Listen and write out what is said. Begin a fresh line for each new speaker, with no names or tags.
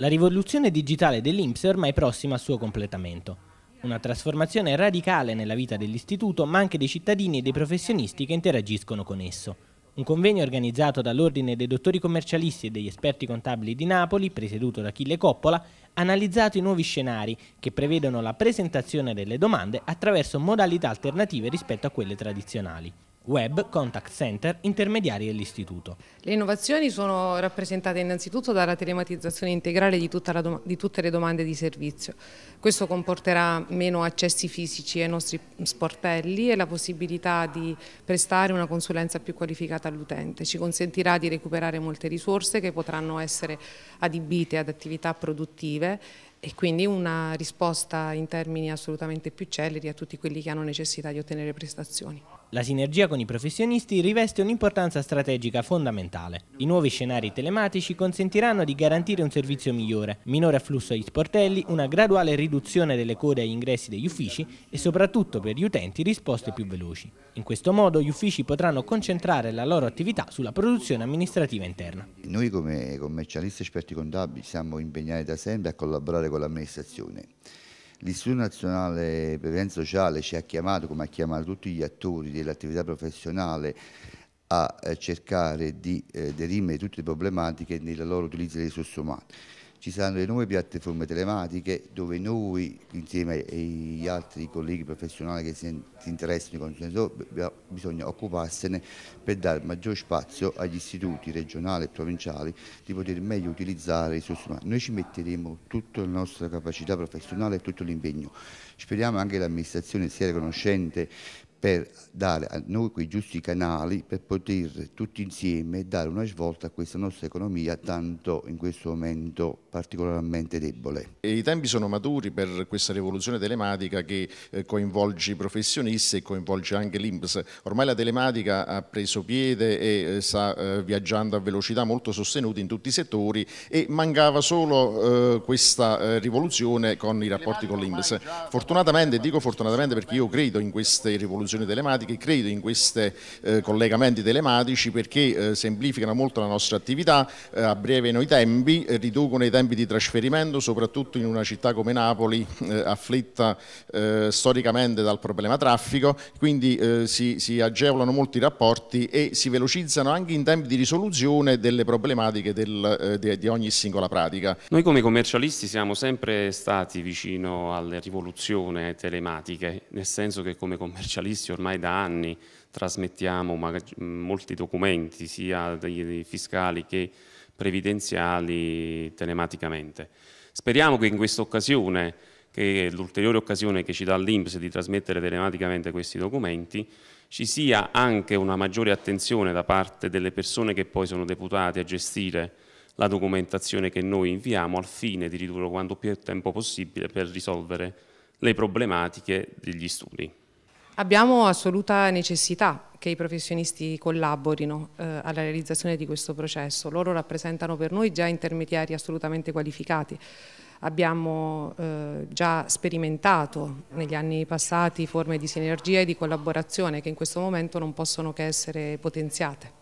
La rivoluzione digitale dell'Inps è ormai prossima al suo completamento. Una trasformazione radicale nella vita dell'istituto, ma anche dei cittadini e dei professionisti che interagiscono con esso. Un convegno organizzato dall'Ordine dei Dottori Commercialisti e degli Esperti Contabili di Napoli, presieduto da Achille Coppola, ha analizzato i nuovi scenari che prevedono la presentazione delle domande attraverso modalità alternative rispetto a quelle tradizionali web, contact center, intermediari e l'istituto.
Le innovazioni sono rappresentate innanzitutto dalla telematizzazione integrale di, di, tutte le domande di servizio. Questo comporterà meno accessi fisici ai nostri sportelli e la possibilità di prestare una consulenza più qualificata all'utente. Ci consentirà di recuperare molte risorse che potranno essere adibite ad attività produttive e quindi una risposta in termini assolutamente più celeri a tutti quelli che hanno necessità di ottenere prestazioni.
La sinergia con i professionisti riveste un'importanza strategica fondamentale. I nuovi scenari telematici consentiranno di garantire un servizio migliore, minore afflusso agli sportelli, una graduale riduzione delle code agli ingressi degli uffici e soprattutto per gli utenti risposte più veloci. In questo modo gli uffici potranno concentrare la loro attività sulla produzione amministrativa interna.
Noi come commercialisti e esperti contabili siamo impegnati da sempre a collaborare con l'amministrazione L'Istituto Nazionale Prevenza Sociale ci ha chiamato, come ha chiamato tutti gli attori dell'attività professionale, a eh, cercare di eh, derimere tutte le problematiche nel loro utilizzo delle risorse umane ci saranno le nuove piattaforme telematiche dove noi insieme agli altri colleghi professionali che si interessano di consulenza bisogna occuparsene per dare maggior spazio agli istituti regionali e provinciali di poter meglio utilizzare i risorse umane. Noi ci metteremo tutta la nostra capacità professionale e tutto l'impegno. Speriamo anche l'amministrazione sia riconoscente per dare a noi quei giusti canali per poter tutti insieme dare una svolta a questa nostra economia tanto in questo momento
particolarmente debole. E I tempi sono maturi per questa rivoluzione telematica che eh, coinvolge i professionisti e coinvolge anche l'IMPS. Ormai la telematica ha preso piede e eh, sta eh, viaggiando a velocità molto sostenute in tutti i settori e mancava solo questa rivoluzione con i rapporti con l'IMPS. Fortunatamente, dico fortunatamente perché io credo in queste rivoluzioni soluzioni telematiche, credo in questi eh, collegamenti telematici perché eh, semplificano molto la nostra attività, eh, abbreviano i tempi, eh, riducono i tempi di trasferimento, soprattutto in una città come Napoli eh, afflitta eh, storicamente dal problema traffico, quindi si, si agevolano molti rapporti e si velocizzano anche in tempi di risoluzione delle problematiche del, de, di ogni singola pratica.
Noi come commercialisti siamo sempre stati vicino alle rivoluzioni telematiche, nel senso che come commercialisti stessi ormai da anni trasmettiamo mm, molti documenti, sia fiscali che previdenziali, telematicamente. Speriamo che in questa occasione, che è l'ulteriore occasione che ci dà l'Inps di trasmettere telematicamente questi documenti, ci sia anche una maggiore attenzione da parte delle persone che poi sono deputate a gestire la documentazione che noi inviamo al fine di ridurre quanto più tempo possibile per risolvere le problematiche degli studi.
Abbiamo assoluta necessità che i professionisti collaborino eh, alla realizzazione di questo processo. Loro rappresentano per noi già intermediari assolutamente qualificati. Abbiamo eh, già sperimentato negli anni passati forme di sinergia e di collaborazione che in questo momento non possono che essere potenziate.